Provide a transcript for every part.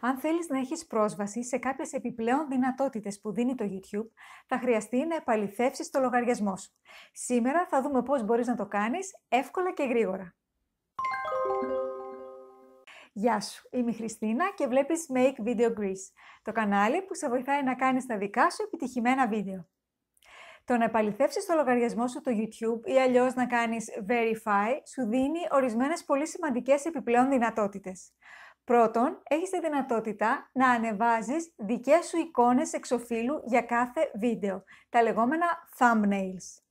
Αν θέλεις να έχεις πρόσβαση σε κάποιες επιπλέον δυνατότητες που δίνει το YouTube, θα χρειαστεί να επαληθεύσεις το λογαριασμό σου. Σήμερα θα δούμε πώς μπορείς να το κάνεις εύκολα και γρήγορα. Γεια σου, είμαι η Χριστίνα και βλέπεις Make Video Greece, το κανάλι που σε βοηθάει να κάνεις τα δικά σου επιτυχημένα βίντεο. Το να επαληθεύσεις το λογαριασμό σου το YouTube ή αλλιώς να κάνεις Verify σου δίνει ορισμένες πολύ σημαντικές επιπλέον δυνατότητες. Πρώτον, έχεις τη δυνατότητα να ανεβάζεις δικές σου εικόνες εξοφίλου για κάθε βίντεο, τα λεγόμενα thumbnails.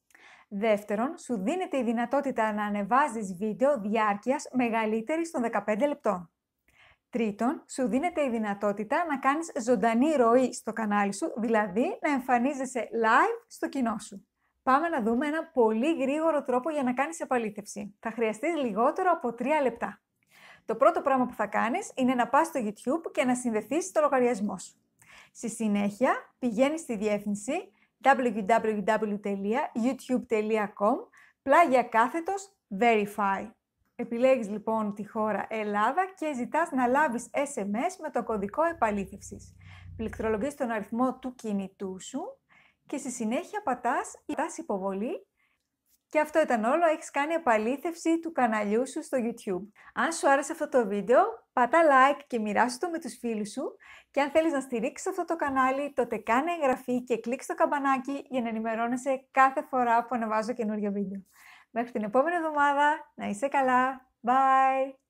Δεύτερον, σου δίνεται η δυνατότητα να ανεβάζεις βίντεο διάρκειας μεγαλύτερης των 15 λεπτών. Τρίτον, σου δίνεται η δυνατότητα να κάνεις ζωντανή ροή στο κανάλι σου, δηλαδή να εμφανίζεσαι live στο κοινό σου. Πάμε να δούμε ένα πολύ γρήγορο τρόπο για να κάνεις επαλήθευση. Θα χρειαστείς λιγότερο από 3 λεπτά. Το πρώτο πράγμα που θα κάνεις είναι να πας στο YouTube και να συνδεθείς στο λογαριασμό σου. Στη συνέχεια πηγαίνεις στη διεύθυνση www.youtube.com πλάγια κάθετος Verify. Επιλέγεις λοιπόν τη χώρα Ελλάδα και ζητάς να λάβεις SMS με το κωδικό επαλήθευσης. Πληκτρολογείς τον αριθμό του κινητού σου και στη συνέχεια πατάς «Πατάς υποβολή» Και αυτό ήταν όλο, έχεις κάνει επαλήθευση του καναλιού σου στο YouTube. Αν σου άρεσε αυτό το βίντεο, πατά like και μοιράσου το με τους φίλους σου και αν θέλεις να στηρίξεις αυτό το κανάλι, τότε κάνε εγγραφή και κλικ στο καμπανάκι για να ενημερώνεσαι κάθε φορά που ανεβάζω καινούριο βίντεο. Μέχρι την επόμενη εβδομάδα, να είσαι καλά, bye!